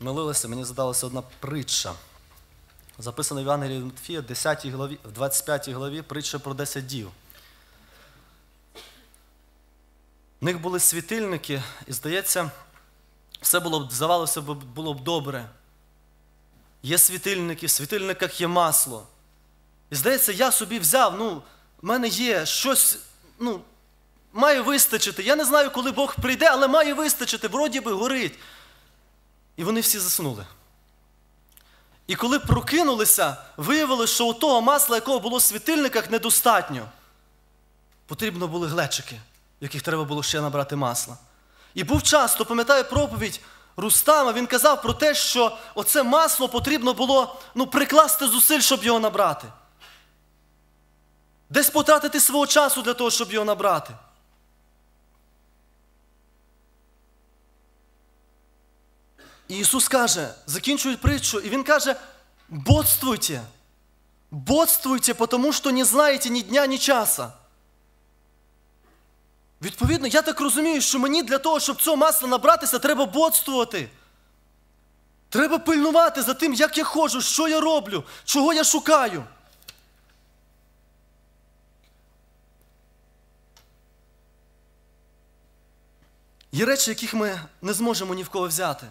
милилися, мені задалася одна притча. Записана в Євангелії Матфія, в 10 главі, в 25 главі притча про 10 дів. В них були світильники, і, здається, все було б, здавалося, було б добре. Є світильники, в світильниках є масло. І здається, я собі взяв, ну, в мене є щось, ну, має вистачити. Я не знаю, коли Бог прийде, але має вистачити, вроді би горить. І вони всі заснули. І коли прокинулися, виявилося, що у того масла, якого було в світильниках, недостатньо. Потрібно були глечики, яких треба було ще набрати масла. І був час, то пам'ятаю проповідь Рустама, він казав про те, що оце масло потрібно було ну, прикласти зусиль, щоб його набрати. Десь потратити свого часу для того, щоб його набрати. І Ісус каже, закінчує притчу, і Він каже: бодствуйте, бодствуйте, тому що не знаєте ні дня, ні часа. Відповідно, я так розумію, що мені для того, щоб цього масла набратися, треба бодствувати. Треба пильнувати за тим, як я ходжу, що я роблю, чого я шукаю. Є речі, яких ми не зможемо ні в кого взяти.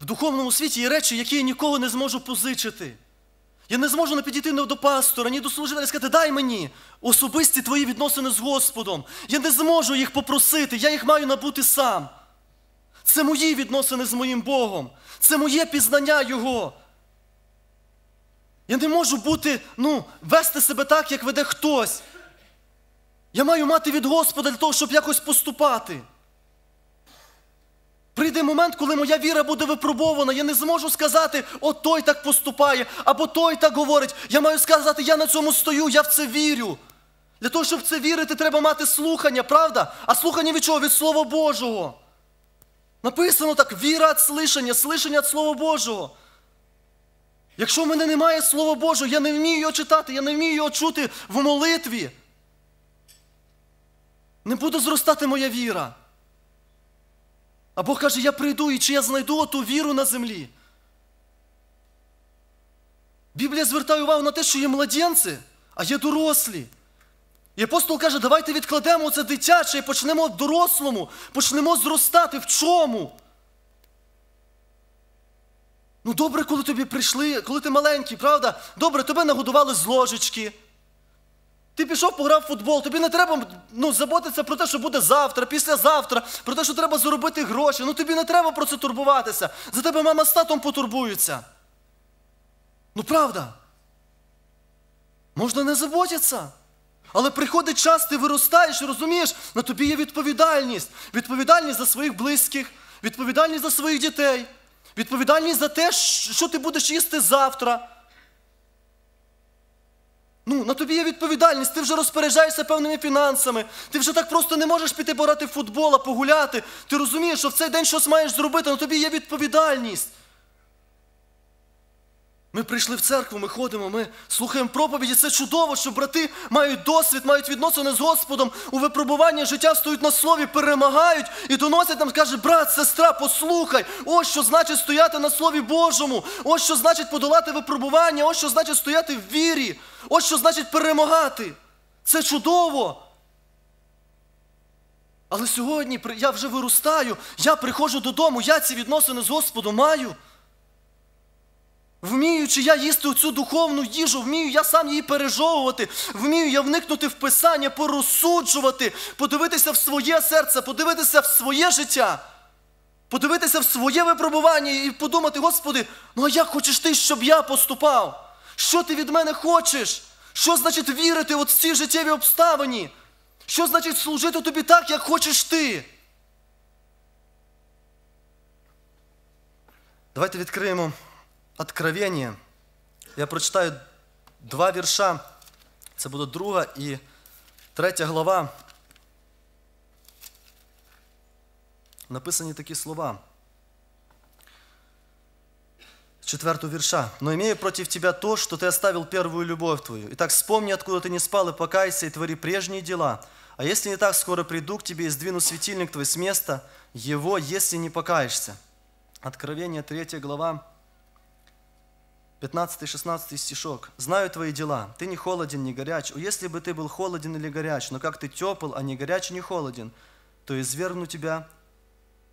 В духовному світі є речі, які я ніколи не зможу позичити. Я не зможу не підійти до пастора, ні до служителя і сказати, дай мені особисті твої відносини з Господом. Я не зможу їх попросити, я їх маю набути сам. Це мої відносини з моїм Богом. Це моє пізнання Його. Я не можу бути, ну, вести себе так, як веде хтось. Я маю мати від Господа для того, щоб якось поступати. Прийде момент, коли моя віра буде випробована. Я не зможу сказати, от той так поступає, або той так говорить. Я маю сказати, я на цьому стою, я в це вірю. Для того, щоб в це вірити, треба мати слухання, правда? А слухання від чого? Від Слова Божого. Написано так: віра від слишання, слишання від Слова Божого. Якщо в мене немає Слова Божого, я не вмію його читати, я не вмію його чути в молитві. Не буде зростати моя віра. А Бог каже, я прийду і чи я знайду оту віру на землі. Біблія звертає увагу на те, що є младенці, а є дорослі. І апостол каже, давайте відкладемо це дитяче і почнемо дорослому, почнемо зростати. В чому? Ну добре, коли тобі прийшли, коли ти маленький, правда? Добре, тебе нагодували з ложечки. Ти пішов пограв в футбол, тобі не треба ну, заботитися про те, що буде завтра, післязавтра, про те, що треба заробити гроші. Ну тобі не треба про це турбуватися. За тебе мама з татом потурбуються. Ну правда. Можна не заботитися. Але приходить час, ти виростаєш і розумієш, на тобі є відповідальність. Відповідальність за своїх близьких, відповідальність за своїх дітей, відповідальність за те, що ти будеш їсти завтра. Ну, на тобі є відповідальність, ти вже розпоряджаєшся певними фінансами, ти вже так просто не можеш піти порати футбола, погуляти. Ти розумієш, що в цей день щось маєш зробити, на тобі є відповідальність. Ми прийшли в церкву, ми ходимо, ми слухаємо проповіді. Це чудово, що брати мають досвід, мають відносини з Господом у випробування життя стоять на слові, перемагають і доносять нам, каже, брат, сестра, послухай, ось що значить стояти на Слові Божому, ось що значить подолати випробування, ось що значить стояти в вірі, ось що значить перемагати. Це чудово. Але сьогодні я вже виростаю, я приходжу додому, я ці відносини з Господом маю. Вміючи я їсти оцю духовну їжу, вмію я сам її пережовувати, вмію я вникнути в писання, порозсуджувати, подивитися в своє серце, подивитися в своє життя, подивитися в своє випробування і подумати, Господи, ну а як хочеш ти, щоб я поступав? Що ти від мене хочеш? Що значить вірити от в ці життєві обставині? Що значить служити тобі так, як хочеш ти? Давайте відкриємо. Откровение, Я прочитаю два верша, Це буде друга і третя глава. Написані такі слова. четвертого верша. «Но имею против тебя то, что ты оставил первую любовь твою. Итак, вспомни, откуда ты не спал, и покайся, и твори прежние дела. А если не так, скоро приду к тебе и сдвину светильник твой с места его, если не покаешься». Откровение 3 глава, 15-16 стишок. «Знаю твои дела, ты не холоден, не горяч. О, если бы ты был холоден или горяч, но как ты тепл, а не горяч, не холоден, то изверну тебя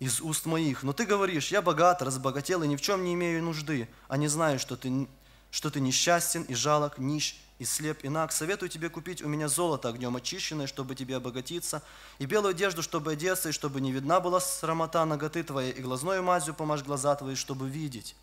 из уст моих. Но ты говоришь, я богат, разбогател и ни в чем не имею нужды, а не знаю, что ты, что ты несчастен и жалок, нищ и слеп и наг. Советую тебе купить у меня золото огнем очищенное, чтобы тебе обогатиться, и белую одежду, чтобы одеться, и чтобы не видна была срамота ноготы твоей, и глазной мазью помажь глаза твои, чтобы видеть».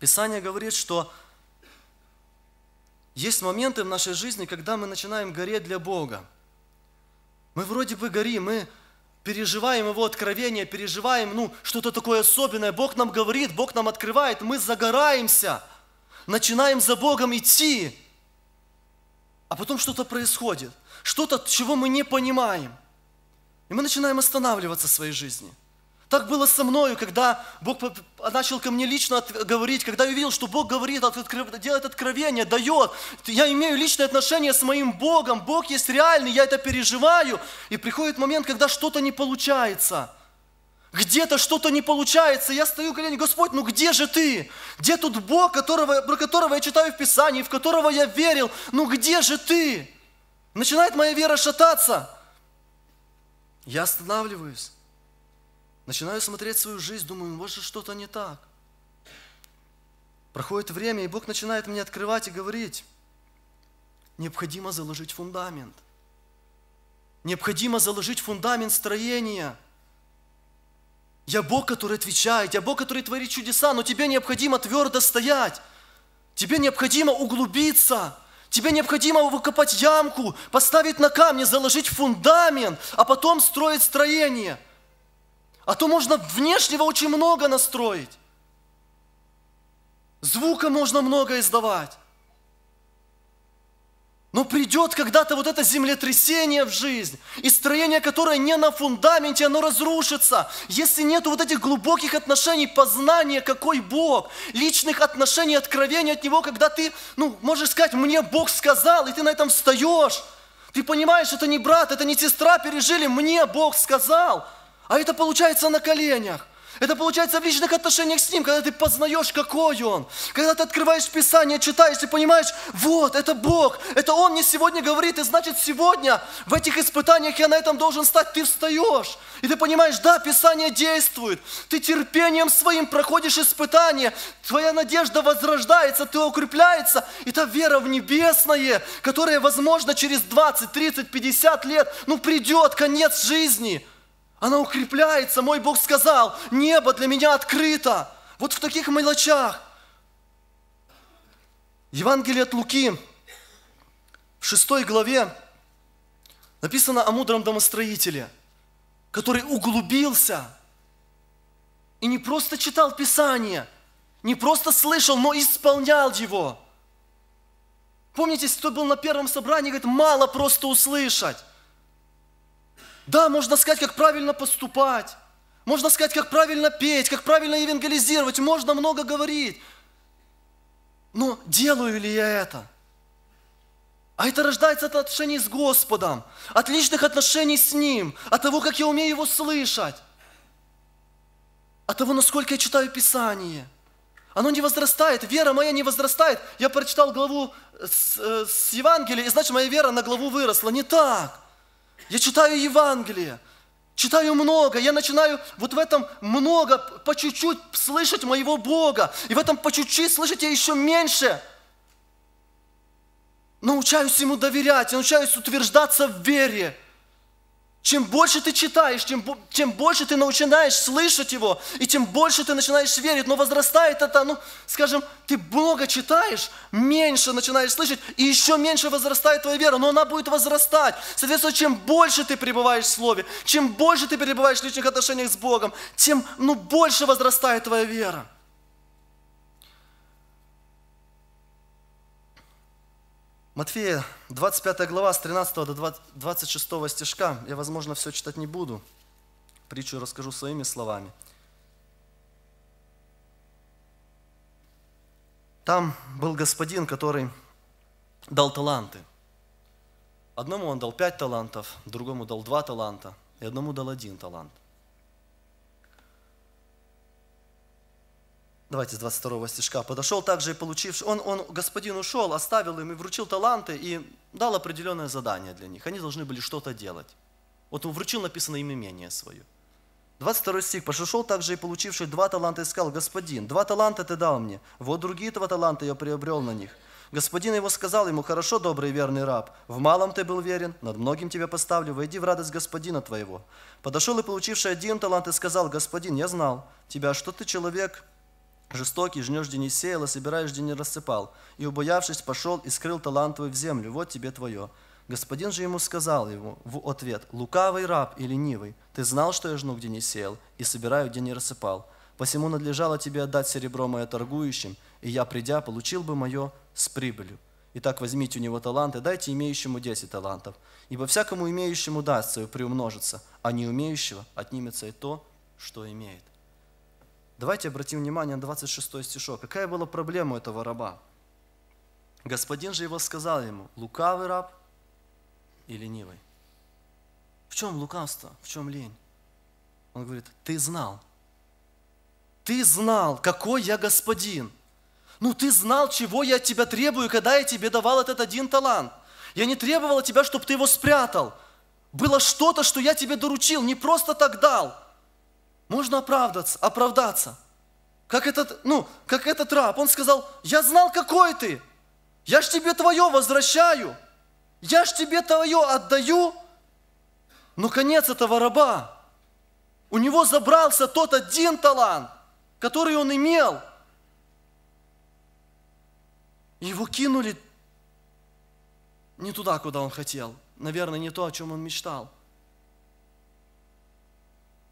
Писание говорит, что есть моменты в нашей жизни, когда мы начинаем гореть для Бога. Мы вроде бы горим, мы переживаем Его откровение, переживаем, ну, что-то такое особенное. Бог нам говорит, Бог нам открывает, мы загораемся, начинаем за Богом идти. А потом что-то происходит, что-то, чего мы не понимаем. И мы начинаем останавливаться в своей жизни – так было со мною, когда Бог начал ко мне лично говорить, когда я увидел, что Бог говорит, делает откровение, дает. Я имею личное отношение с моим Богом, Бог есть реальный, я это переживаю. И приходит момент, когда что-то не получается – где-то что-то не получается, я стою колени, Господь, ну где же ты? Где тут Бог, которого, про которого я читаю в Писании, в которого я верил? Ну где же ты? Начинает моя вера шататься. Я останавливаюсь. Начинаю смотреть свою жизнь, думаю, может что-то не так. Проходит время, и Бог начинает мне открывать и говорить, необходимо заложить фундамент. Необходимо заложить фундамент строения. Я Бог, который отвечает, я Бог, который творит чудеса, но тебе необходимо твердо стоять. Тебе необходимо углубиться. Тебе необходимо выкопать ямку, поставить на камни, заложить фундамент, а потом строить строение – а то можно внешнего очень много настроить. Звука можно много издавать. Но придет когда-то вот это землетрясение в жизнь, и строение, которое не на фундаменте, оно разрушится. Если нет вот этих глубоких отношений, познания, какой Бог, личных отношений, откровений от Него, когда ты, ну, можешь сказать, мне Бог сказал, и ты на этом встаешь. Ты понимаешь, это не брат, это не сестра пережили, мне Бог сказал – а это получается на коленях. Это получается в личных отношениях с Ним, когда ты познаешь, какой Он. Когда ты открываешь Писание, читаешь, и понимаешь, вот, это Бог, это Он мне сегодня говорит, и значит сегодня в этих испытаниях я на этом должен стать. Ты встаешь, и ты понимаешь, да, Писание действует. Ты терпением своим проходишь испытание, твоя надежда возрождается, ты укрепляется, и та вера в небесное, которая, возможно, через 20, 30, 50 лет, ну, придет конец жизни – она укрепляется. Мой Бог сказал, небо для меня открыто. Вот в таких мелочах. Евангелие от Луки, в шестой главе, написано о мудром домостроителе, который углубился и не просто читал Писание, не просто слышал, но исполнял его. Помните, кто был на первом собрании, говорит, мало просто услышать. Да, можно сказать, как правильно поступать. Можно сказать, как правильно петь, как правильно евангелизировать. Можно много говорить. Но делаю ли я это? А это рождается от отношений с Господом, от личных отношений с Ним, от того, как я умею Его слышать, от того, насколько я читаю Писание. Оно не возрастает, вера моя не возрастает. Я прочитал главу с, э, с Евангелия, и значит, моя вера на главу выросла. Не так я читаю Евангелие, читаю много, я начинаю вот в этом много, по чуть-чуть слышать моего Бога, и в этом по чуть-чуть слышать я еще меньше. Научаюсь Ему доверять, научаюсь утверждаться в вере – чем больше ты читаешь, тем, тем больше ты начинаешь слышать его, и тем больше ты начинаешь верить. Но возрастает это, ну, скажем, ты много читаешь, меньше начинаешь слышать, и еще меньше возрастает твоя вера, но она будет возрастать. Соответственно, чем больше ты пребываешь в Слове, чем больше ты пребываешь в личных отношениях с Богом, тем ну, больше возрастает твоя вера. Матфея, 25 глава, с 13 до 26 стишка. Я, возможно, все читать не буду. Притчу расскажу своими словами. Там был господин, который дал таланты. Одному он дал пять талантов, другому дал два таланта, и одному дал один талант. Давайте с 22 стишка. «Подошел также и получивший...» он, он, господин ушел, оставил им и вручил таланты, и дал определенное задание для них. Они должны были что-то делать. Вот он вручил, написано им имение свое. 22 стих. «Пошел также и получивший два таланта, искал, господин, два таланта ты дал мне, вот другие два таланта я приобрел на них». Господин его сказал ему, «Хорошо, добрый верный раб, в малом ты был верен, над многим тебя поставлю, войди в радость господина твоего». Подошел и получивший один талант и сказал, «Господин, я знал тебя, что ты человек Жестокий, жнешь, где не сеял, а собираешь, где не рассыпал. И, убоявшись, пошел и скрыл талант твой в землю. Вот тебе твое. Господин же ему сказал ему в ответ, «Лукавый раб и ленивый, ты знал, что я жну, где не сеял, и собираю, где не рассыпал. Посему надлежало тебе отдать серебро мое торгующим, и я, придя, получил бы мое с прибылью. Итак, возьмите у него таланты, дайте имеющему десять талантов. Ибо всякому имеющему дастся и приумножится, а не умеющего отнимется и то, что имеет». Давайте обратим внимание на 26 стишок. Какая была проблема у этого раба? Господин же его сказал ему, лукавый раб и ленивый. В чем лукавство, в чем лень? Он говорит, ты знал. Ты знал, какой я господин. Ну, ты знал, чего я от тебя требую, когда я тебе давал этот один талант. Я не требовал от тебя, чтобы ты его спрятал. Было что-то, что я тебе доручил, не просто так дал можно оправдаться, оправдаться. Как этот, ну, как этот раб, он сказал, я знал, какой ты, я ж тебе твое возвращаю, я ж тебе твое отдаю. Но конец этого раба, у него забрался тот один талант, который он имел. Его кинули не туда, куда он хотел. Наверное, не то, о чем он мечтал.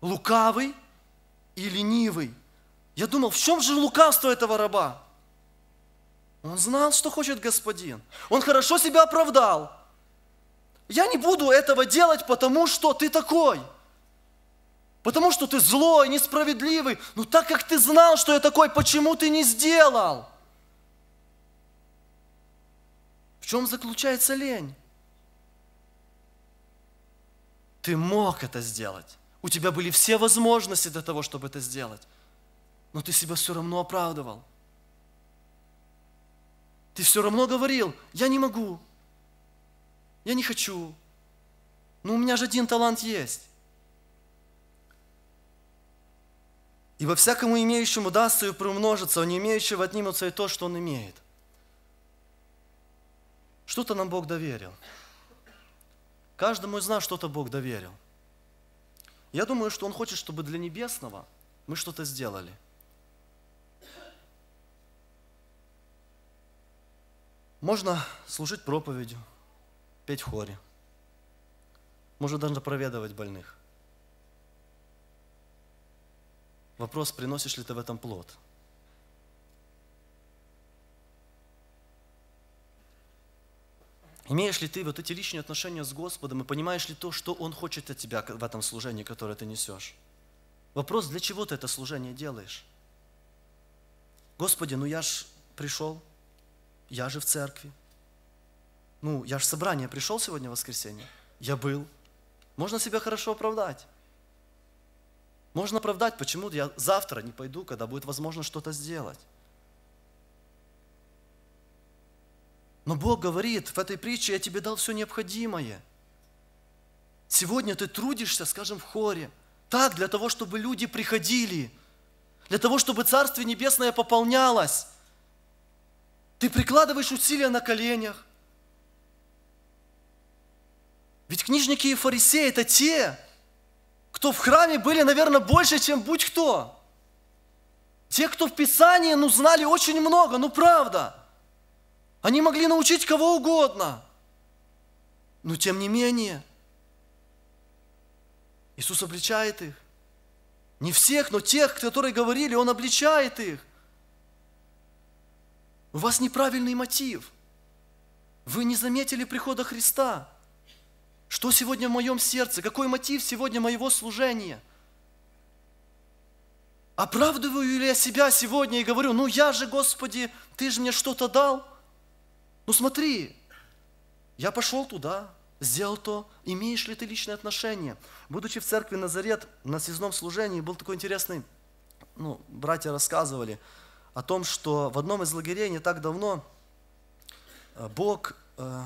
Лукавый – и ленивый. Я думал, в чем же лукавство этого раба? Он знал, что хочет господин. Он хорошо себя оправдал. Я не буду этого делать, потому что ты такой. Потому что ты злой, несправедливый. Но так как ты знал, что я такой, почему ты не сделал? В чем заключается лень? Ты мог это сделать. У тебя были все возможности для того, чтобы это сделать. Но ты себя все равно оправдывал. Ты все равно говорил, я не могу, я не хочу, но у меня же один талант есть. И во всякому имеющему дастся и приумножится, а не имеющего отнимутся и то, что он имеет. Что-то нам Бог доверил. Каждому из нас что-то Бог доверил. Я думаю, что Он хочет, чтобы для небесного мы что-то сделали. Можно служить проповедью, петь в хоре. Можно даже проведывать больных. Вопрос, приносишь ли ты в этом плод – Имеешь ли ты вот эти личные отношения с Господом и понимаешь ли то, что Он хочет от тебя в этом служении, которое ты несешь? Вопрос, для чего ты это служение делаешь? Господи, ну я ж пришел, я же в церкви. Ну, я ж в собрание пришел сегодня в воскресенье. Я был. Можно себя хорошо оправдать. Можно оправдать, почему я завтра не пойду, когда будет возможно что-то сделать. Но Бог говорит, в этой притче я тебе дал все необходимое. Сегодня ты трудишься, скажем, в хоре. Так, для того, чтобы люди приходили. Для того, чтобы Царствие Небесное пополнялось. Ты прикладываешь усилия на коленях. Ведь книжники и фарисеи – это те, кто в храме были, наверное, больше, чем будь кто. Те, кто в Писании, ну, знали очень много, ну, правда – они могли научить кого угодно. Но тем не менее, Иисус обличает их. Не всех, но тех, которые говорили, Он обличает их. У вас неправильный мотив. Вы не заметили прихода Христа. Что сегодня в моем сердце? Какой мотив сегодня моего служения? Оправдываю ли я себя сегодня и говорю, ну я же, Господи, Ты же мне что-то дал – ну смотри, я пошел туда, сделал то, имеешь ли ты личные отношения? Будучи в церкви Назарет, на съездном служении был такой интересный, ну, братья рассказывали о том, что в одном из лагерей не так давно э, Бог э,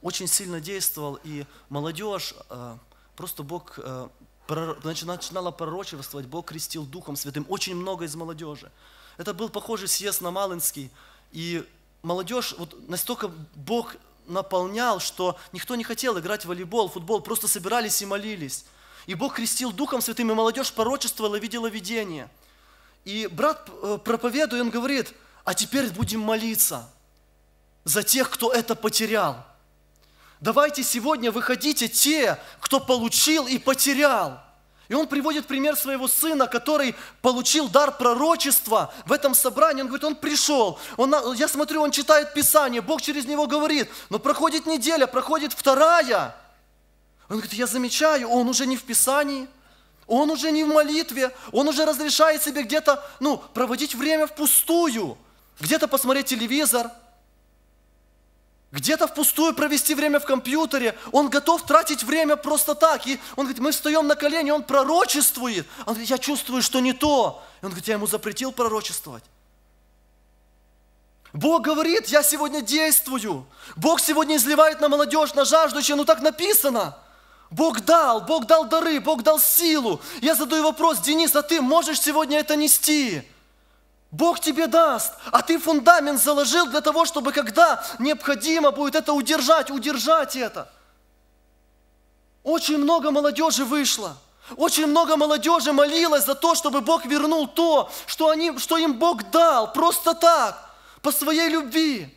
очень сильно действовал, и молодежь, э, просто Бог э, начинала пророчествовать, Бог крестил Духом Святым, очень много из молодежи. Это был похожий съезд на Малинский, и молодежь, вот настолько Бог наполнял, что никто не хотел играть в волейбол, футбол, просто собирались и молились. И Бог крестил Духом Святым, и молодежь порочествовала, видела видение. И брат э, проповедует, он говорит, а теперь будем молиться за тех, кто это потерял. Давайте сегодня выходите те, кто получил и потерял – и он приводит пример своего сына, который получил дар пророчества в этом собрании. Он говорит, он пришел. Он, я смотрю, он читает Писание, Бог через него говорит. Но проходит неделя, проходит вторая. Он говорит, я замечаю, он уже не в Писании, он уже не в молитве, он уже разрешает себе где-то ну, проводить время впустую, где-то посмотреть телевизор – где-то впустую провести время в компьютере, он готов тратить время просто так. И он говорит, мы встаем на колени, он пророчествует. Он говорит, я чувствую, что не то. И он говорит, я ему запретил пророчествовать. Бог говорит, я сегодня действую. Бог сегодня изливает на молодежь, на жаждущие, ну так написано. Бог дал, Бог дал дары, Бог дал силу. Я задаю вопрос, Денис, а ты можешь сегодня это нести? Бог тебе даст, а ты фундамент заложил для того, чтобы когда необходимо будет это удержать, удержать это. Очень много молодежи вышло. Очень много молодежи молилась за то, чтобы Бог вернул то, что, они, что им Бог дал, просто так, по своей любви.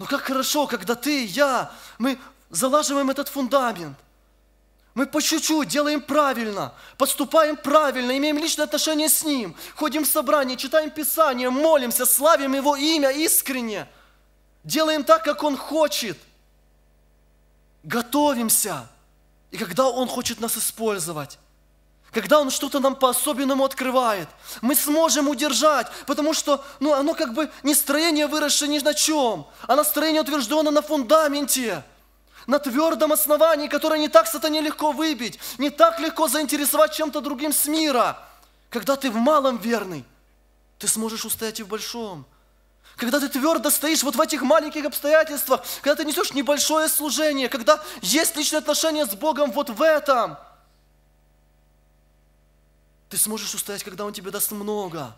Но как хорошо, когда ты и я, мы залаживаем этот фундамент. Мы по чуть-чуть делаем правильно, поступаем правильно, имеем личное отношение с Ним, ходим в собрание, читаем Писание, молимся, славим Его имя искренне, делаем так, как Он хочет, готовимся. И когда Он хочет нас использовать, когда Он что-то нам по-особенному открывает, мы сможем удержать, потому что ну, оно как бы не строение выросшее ни на чем, а настроение утверждено на фундаменте – на твердом основании, которое не так-то легко выбить, не так легко заинтересовать чем-то другим с мира. Когда ты в малом верный, ты сможешь устоять и в большом. Когда ты твердо стоишь вот в этих маленьких обстоятельствах, когда ты несешь небольшое служение, когда есть личные отношения с Богом вот в этом, ты сможешь устоять, когда Он тебе даст много.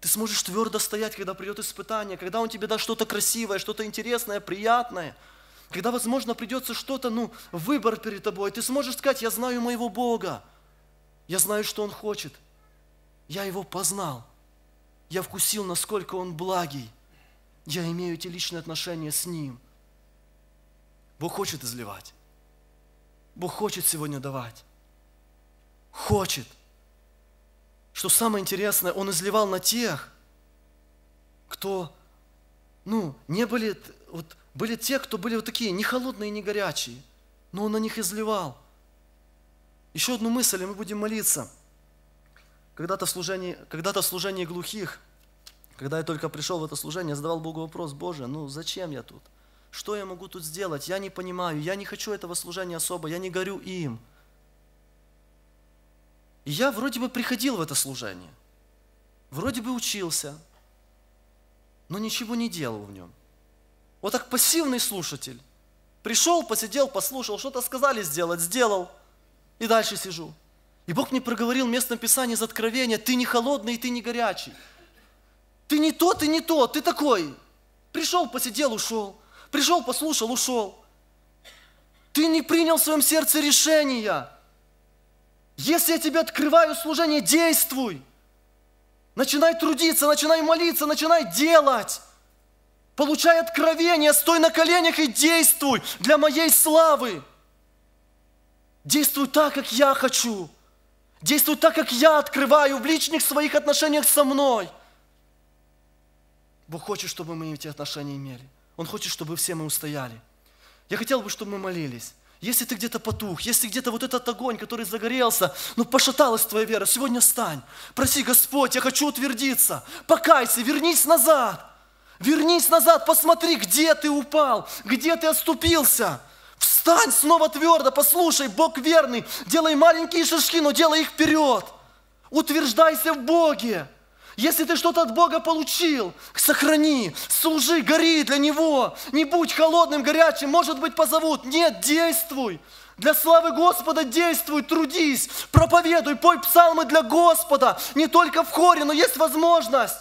Ты сможешь твердо стоять, когда придет испытание, когда Он тебе даст что-то красивое, что-то интересное, приятное – когда, возможно, придется что-то, ну, выбор перед тобой, ты сможешь сказать, я знаю моего Бога, я знаю, что Он хочет, я Его познал, я вкусил, насколько Он благий, я имею эти личные отношения с Ним. Бог хочет изливать. Бог хочет сегодня давать. Хочет. Что самое интересное, Он изливал на тех, кто, ну, не были вот были те, кто были вот такие, не холодные, не горячие, но он на них изливал. Еще одну мысль, и мы будем молиться. Когда-то в служении, когда-то в служении глухих, когда я только пришел в это служение, задавал Богу вопрос, Боже, ну зачем я тут? Что я могу тут сделать? Я не понимаю, я не хочу этого служения особо, я не горю им. И я вроде бы приходил в это служение, вроде бы учился, но ничего не делал в нем. Вот так пассивный слушатель. Пришел, посидел, послушал, что-то сказали сделать, сделал. И дальше сижу. И Бог мне проговорил в местном Писании из Откровения, ты не холодный, ты не горячий. Ты не то, ты не то, ты такой. Пришел, посидел, ушел. Пришел, послушал, ушел. Ты не принял в своем сердце решения. Если я тебе открываю служение, действуй. Начинай трудиться, начинай молиться, начинай делать. Получай откровение, стой на коленях и действуй для моей славы. Действуй так, как я хочу. Действуй так, как я открываю в личных своих отношениях со мной. Бог хочет, чтобы мы эти отношения имели. Он хочет, чтобы все мы устояли. Я хотел бы, чтобы мы молились. Если ты где-то потух, если где-то вот этот огонь, который загорелся, ну пошаталась твоя вера, сегодня стань. Проси, Господь, я хочу утвердиться. Покайся, вернись назад. Вернись назад, посмотри, где ты упал, где ты отступился. Встань снова твердо, послушай, Бог верный. Делай маленькие шажки, но делай их вперед. Утверждайся в Боге. Если ты что-то от Бога получил, сохрани, служи, гори для Него. Не будь холодным, горячим, может быть, позовут. Нет, действуй. Для славы Господа действуй, трудись, проповедуй, пой псалмы для Господа. Не только в хоре, но есть возможность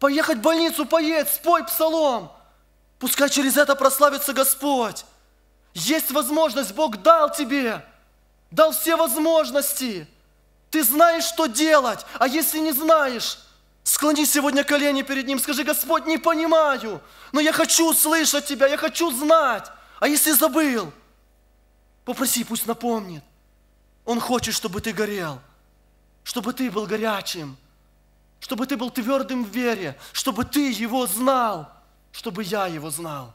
поехать в больницу поесть, спой псалом. Пускай через это прославится Господь. Есть возможность, Бог дал тебе, дал все возможности. Ты знаешь, что делать, а если не знаешь, склони сегодня колени перед Ним, скажи, Господь, не понимаю, но я хочу слышать Тебя, я хочу знать. А если забыл, попроси, пусть напомнит. Он хочет, чтобы ты горел, чтобы ты был горячим, чтобы ты был твердым в вере, чтобы ты его знал, чтобы я его знал.